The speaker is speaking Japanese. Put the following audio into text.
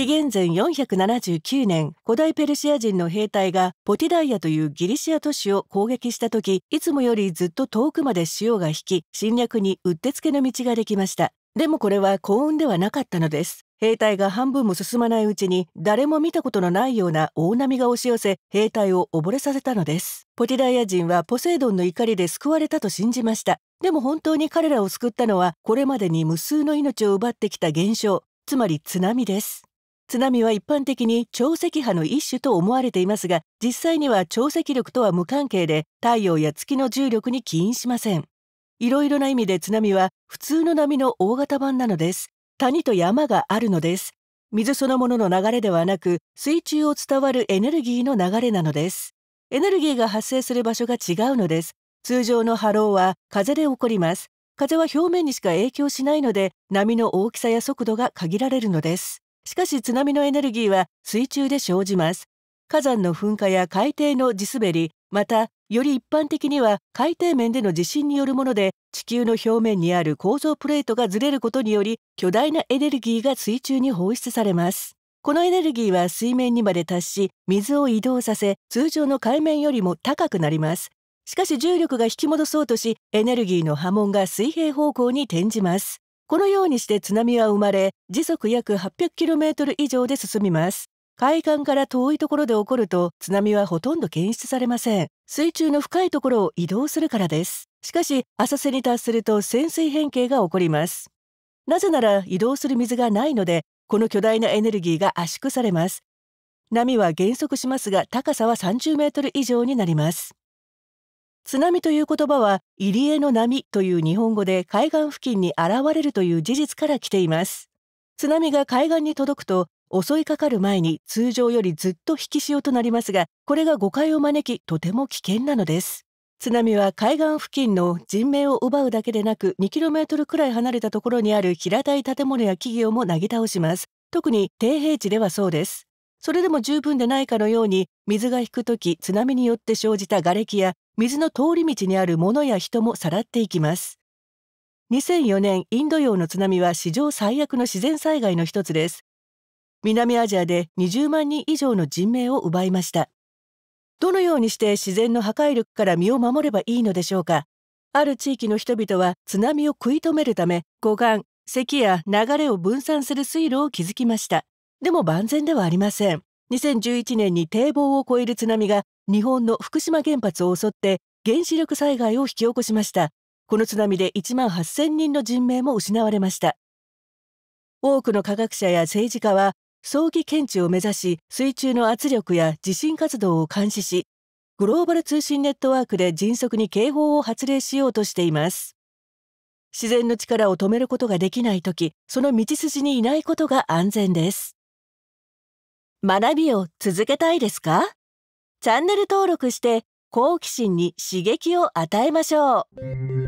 紀元前479年古代ペルシア人の兵隊がポティダイアというギリシア都市を攻撃した時いつもよりずっと遠くまで潮が引き侵略にうってつけの道ができましたでもこれは幸運ではなかったのです兵隊が半分も進まないうちに誰も見たことのないような大波が押し寄せ兵隊を溺れさせたのですポティダイア人はポセイドンの怒りで救われたと信じましたでも本当に彼らを救ったのはこれまでに無数の命を奪ってきた現象つまり津波です津波は一般的に潮汐波の一種と思われていますが実際には潮汐力とは無関係で太陽や月の重力に起因しませんいろいろな意味で津波は普通の波の大型版なのです谷と山があるのです水そのものの流れではなく水中を伝わるエネルギーの流れなのですエネルギーが発生する場所が違うのです通常の波浪は風で起こります風は表面にしか影響しないので波の大きさや速度が限られるのですしかし津波のエネルギーは水中で生じます。火山の噴火や海底の地滑り、また、より一般的には海底面での地震によるもので、地球の表面にある構造プレートがずれることにより、巨大なエネルギーが水中に放出されます。このエネルギーは水面にまで達し、水を移動させ、通常の海面よりも高くなります。しかし重力が引き戻そうとし、エネルギーの波紋が水平方向に転じます。このようにして津波は生まれ時速約 800km 以上で進みます海岸から遠いところで起こると津波はほとんど検出されません水中の深いところを移動するからですしかし浅瀬に達すると潜水変形が起こりますなぜなら移動する水がないのでこの巨大なエネルギーが圧縮されます波は減速しますが高さは30メートル以上になります津波という言葉は入江の波という日本語で海岸付近に現れるという事実から来ています津波が海岸に届くと襲いかかる前に通常よりずっと引き潮となりますがこれが誤解を招きとても危険なのです津波は海岸付近の人命を奪うだけでなく 2km くらい離れたところにある平たい建物や企業もなぎ倒します特に低平地ではそうですそれでも十分でないかのように水が引くとき津波によって生じた瓦礫や水の通り道にある物や人もさらっていきます2004年インド洋の津波は史上最悪の自然災害の一つです南アジアで20万人以上の人命を奪いましたどのようにして自然の破壊力から身を守ればいいのでしょうかある地域の人々は津波を食い止めるため護岸、石や流れを分散する水路を築きましたでも万全ではありません。2011年に堤防を越える津波が日本の福島原発を襲って原子力災害を引き起こしました。この津波で1万8000人の人命も失われました。多くの科学者や政治家は早期検知を目指し水中の圧力や地震活動を監視しグローバル通信ネットワークで迅速に警報を発令しようとしています自然の力を止めることができない時その道筋にいないことが安全です学びを続けたいですかチャンネル登録して好奇心に刺激を与えましょう。